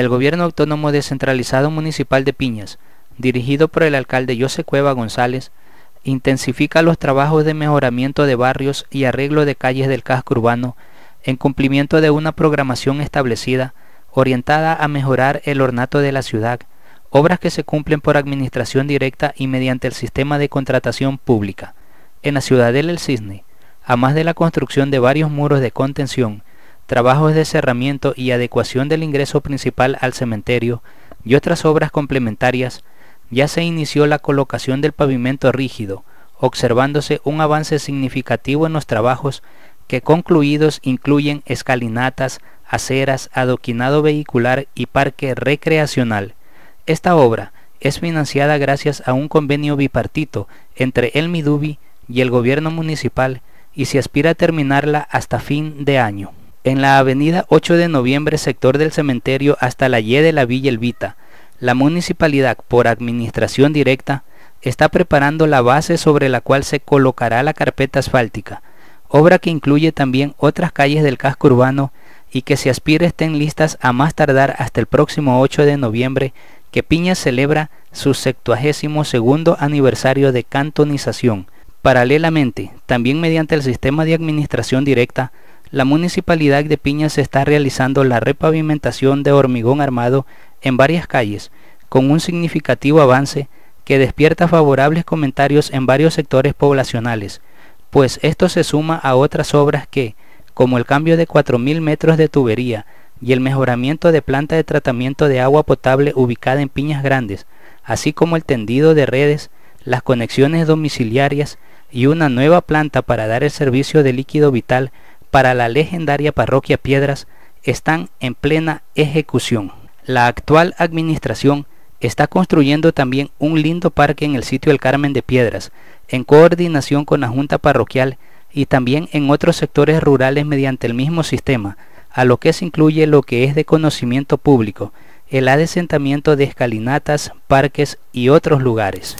el gobierno autónomo descentralizado municipal de Piñas, dirigido por el alcalde José Cueva González, intensifica los trabajos de mejoramiento de barrios y arreglo de calles del casco urbano en cumplimiento de una programación establecida orientada a mejorar el ornato de la ciudad, obras que se cumplen por administración directa y mediante el sistema de contratación pública. En la ciudadela El Cisne, a más de la construcción de varios muros de contención trabajos de cerramiento y adecuación del ingreso principal al cementerio y otras obras complementarias, ya se inició la colocación del pavimento rígido, observándose un avance significativo en los trabajos que concluidos incluyen escalinatas, aceras, adoquinado vehicular y parque recreacional. Esta obra es financiada gracias a un convenio bipartito entre el Midubi y el gobierno municipal y se aspira a terminarla hasta fin de año en la avenida 8 de noviembre sector del cementerio hasta la Y de la Villa Elvita. La municipalidad, por administración directa, está preparando la base sobre la cual se colocará la carpeta asfáltica, obra que incluye también otras calles del casco urbano y que se aspira estén listas a más tardar hasta el próximo 8 de noviembre, que Piña celebra su 72 aniversario de cantonización. Paralelamente, también mediante el sistema de administración directa, la Municipalidad de Piñas está realizando la repavimentación de hormigón armado en varias calles, con un significativo avance que despierta favorables comentarios en varios sectores poblacionales, pues esto se suma a otras obras que, como el cambio de 4.000 metros de tubería y el mejoramiento de planta de tratamiento de agua potable ubicada en Piñas Grandes, así como el tendido de redes, las conexiones domiciliarias y una nueva planta para dar el servicio de líquido vital para la legendaria parroquia Piedras están en plena ejecución. La actual administración está construyendo también un lindo parque en el sitio El Carmen de Piedras, en coordinación con la Junta Parroquial y también en otros sectores rurales mediante el mismo sistema, a lo que se incluye lo que es de conocimiento público, el adesentamiento de escalinatas, parques y otros lugares.